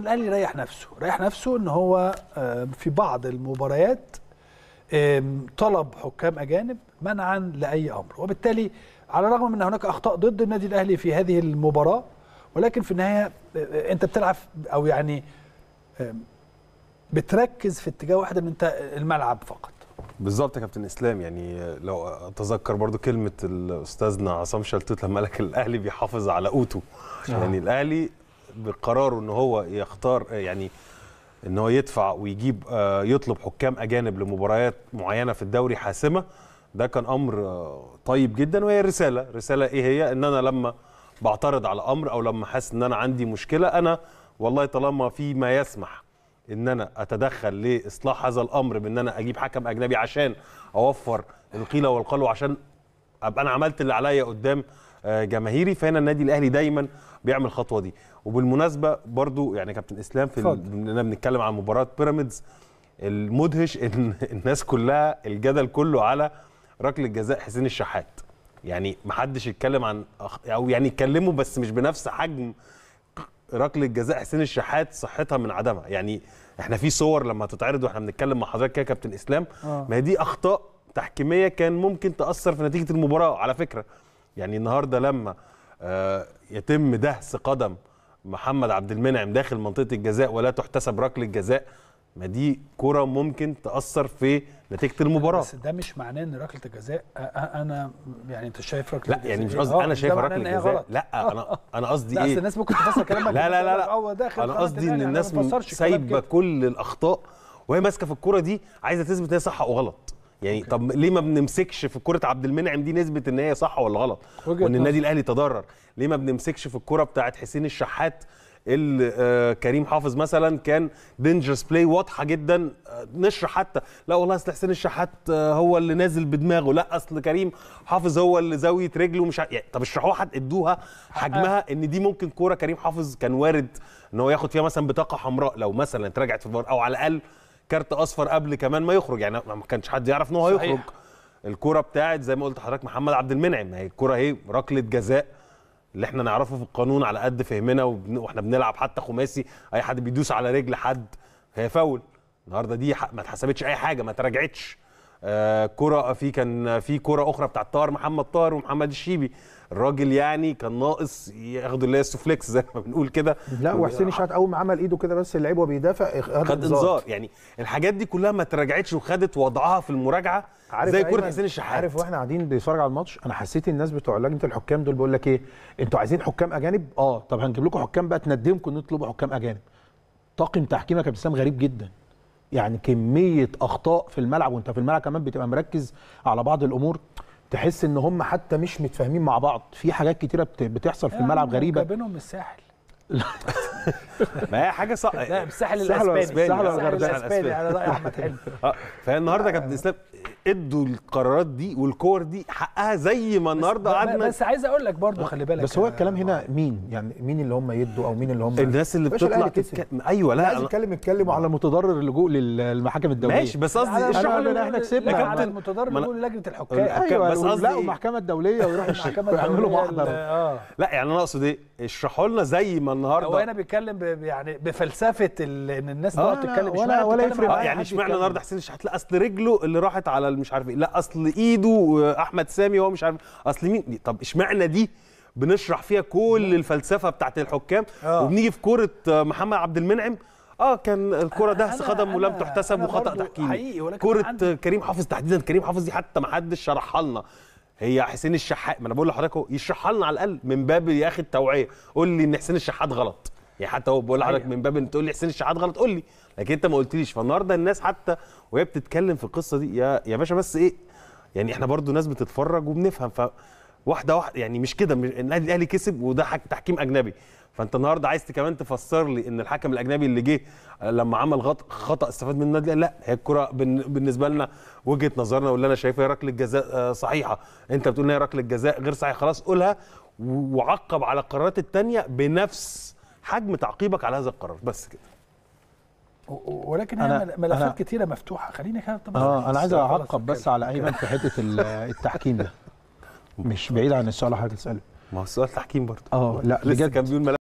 الاهلي ريح نفسه ريح نفسه ان هو في بعض المباريات طلب حكام اجانب منعا لاي امر وبالتالي على الرغم من ان هناك اخطاء ضد النادي الاهلي في هذه المباراه ولكن في النهايه آه، آه، انت بتلعب او يعني بتركز في اتجاه واحد ان انت الملعب فقط بالظبط يا كابتن اسلام يعني لو اتذكر برضو كلمه استاذنا عصام شلتوت لما قال لك الاهلي بيحافظ على قوته آه. يعني الاهلي بقراره ان هو يختار يعني ان هو يدفع ويجيب آه، يطلب حكام اجانب لمباريات معينه في الدوري حاسمه ده كان امر آه، طيب جدا وهي رساله رساله ايه هي ان انا لما بعترض على امر او لما حاسس ان انا عندي مشكله انا والله طالما في ما يسمح ان انا اتدخل لاصلاح هذا الامر بان انا اجيب حكم اجنبي عشان اوفر القيله والقال وعشان ابقى انا عملت اللي عليا قدام جماهيري فهنا النادي الاهلي دايما بيعمل الخطوه دي وبالمناسبه برضو يعني كابتن اسلام في اننا بنتكلم عن مباراه بيراميدز المدهش ان الناس كلها الجدل كله على ركله جزاء حسين الشحات يعني محدش يتكلم عن او يعني يتكلموا بس مش بنفس حجم ركله جزاء حسين الشحات صحتها من عدمها يعني احنا في صور لما تتعرض واحنا بنتكلم مع حضرتك يا كابتن اسلام آه. ما دي اخطاء تحكيميه كان ممكن تاثر في نتيجه المباراه على فكره يعني النهارده لما آه، يتم دهس قدم محمد عبد المنعم داخل منطقه الجزاء ولا تحتسب ركله جزاء ما دي كره ممكن تاثر في نتيجه المباراه بس ده مش معناه ان ركله الجزاء انا يعني انت شايف ركله لا يعني مش إيه؟ قصدي انا آه، شايف ركله الجزاء لا انا انا قصدي ايه لا الناس ممكن تفسر كلامك لا لا لا, لا. آه، انا قصدي ان يعني الناس سايبه كل الاخطاء وهي ماسكه في الكره دي عايزه تثبت هي صح او غلط يعني أوكي. طب ليه ما بنمسكش في كره عبد المنعم دي نسبه ان هي صح ولا غلط وان النادي الاهلي تضرر ليه ما بنمسكش في الكره بتاعه حسين الشحات اللي آه، كريم حافظ مثلا كان دينجرس بلاي واضحه جدا آه، نشر حتى لا والله اصل حسين الشحات آه، هو اللي نازل بدماغه لا اصل كريم حافظ هو اللي زاويه رجله مش يعني طب اشرحوها حد ادوها حجمها ان دي ممكن كوره كريم حافظ كان وارد ان هو ياخد فيها مثلا بطاقه حمراء لو مثلا اتراجعت في الفار او على الاقل كارت اصفر قبل كمان ما يخرج يعني ما كانش حد يعرف ان هو هيخرج الكوره بتاعت زي ما قلت لحضرتك محمد عبد المنعم هي الكوره اهي ركله جزاء اللي احنا نعرفه في القانون على قد فهمنا وبن... واحنا بنلعب حتى خماسي اي حد بيدوس على رجل حد هي فاول النهارده دي ما اتحسبتش اي حاجه ما اتراجعتش آه، كرة في كان في كرة أخرى بتاعت طاهر محمد طاهر ومحمد الشيبي الراجل يعني كان ناقص ياخد اللي هي السوفليكس زي ما بنقول كده لا وحسين الشحات اول ما عمل ايده كده بس اللعيب وهو بيدافع خد انذار يعني الحاجات دي كلها ما تراجعتش وخدت وضعها في المراجعه زي كره حسين الشحات عارف واحنا قاعدين بنتفرج على الماتش انا حسيت الناس بتوع لجنه الحكام دول بيقول لك ايه انتوا عايزين حكام اجانب اه طب هنجيب لكم حكام بقى تندمكم ان تطلبوا حكام اجانب طاقم تحكيمك يا ابتسام غريب جدا يعني كميه اخطاء في الملعب وانت في الملعب كمان بتبقى مركز على بعض الامور تحس ان هم حتى مش متفاهمين مع بعض في حاجات كتيره بتحصل في الملعب غريبه بينهم الساحل ما هي حاجه صح لا الساحل الاسباني الساحل الاسباني على راي احمد حلمي آه، فالنهارده كابتن اسلام ادوا القرارات دي والكور دي حقها زي ما النهارده قعدنا بس عايز اقول لك برضه خلي بالك بس هو الكلام هنا مين يعني مين اللي هم يدوا او مين اللي هم الناس اللي بتطلع تتكلم ايوه لا عايز يتكلم يتكلم على متضرر اللجوء للمحاكم الدوليه ماشي بس قصدي اشرح احنا كسبنا على المتضرر اللجوء لجنه الحكام ايوه بس قصدي لا المحكمه الدوليه ويروحوا المحكمه يعملوا محضر آه. لا يعني انا اقصد ايه اشرحوا لنا زي ما النهارده هو انا بيتكلم يعني بفلسفه ان الناس تقعد آه، تتكلم ولا ولا يفرق يعني اشمعنى النهارده حسين الشحات لا اصل رجله اللي راحت على اصل مش عارف ايه لا اصل ايده احمد سامي هو مش عارف اصل مين طب اشمعنى دي بنشرح فيها كل الفلسفه بتاعت الحكام آه. وبنيجي في كوره محمد عبد المنعم اه كان الكره دهس قدم ولم تحتسب وخطا تحكيمي كوره كريم حافظ تحديدا كريم حافظ دي حتى ما حدش شرحها لنا هي حسين الشحات ما انا بقول لحضرتك يشرحها لنا على الاقل من باب يا اخي التوعيه قول لي ان حسين الشحات غلط يعني حتى هو بيقول لحضرتك أيوة. من باب ان تقول لي حسين الشحات غلط قول لي لكن انت ما قلتليش فالنهارده الناس حتى وهي بتتكلم في القصه دي يا يا باشا بس ايه يعني احنا برضو ناس بتتفرج وبنفهم ف واحده واحده يعني مش كده النادي الاهلي كسب وده تحكيم اجنبي فانت النهارده عايز كمان تفسر لي ان الحكم الاجنبي اللي جه آه، لما عمل غط... خطا استفاد من النادي لا هي الكره بالنسبه لنا وجهه نظرنا واللي انا شايفها هي ركله جزاء آه، صحيحه انت بتقول ان هي ركله جزاء غير صحيحه خلاص قولها وعقب على القرارات الثانيه بنفس حجم تعقيبك على هذا القرار بس كده ولكن هي ملفات كتيره مفتوحه خليني كده طبعا اه انا عايز اعقب بس على ايمن في حته التحكيم ده مش بعيد عن السؤال اللي حضرتك تساله ما هو السؤال تحكيم برضه اه لا لسه كان بيقول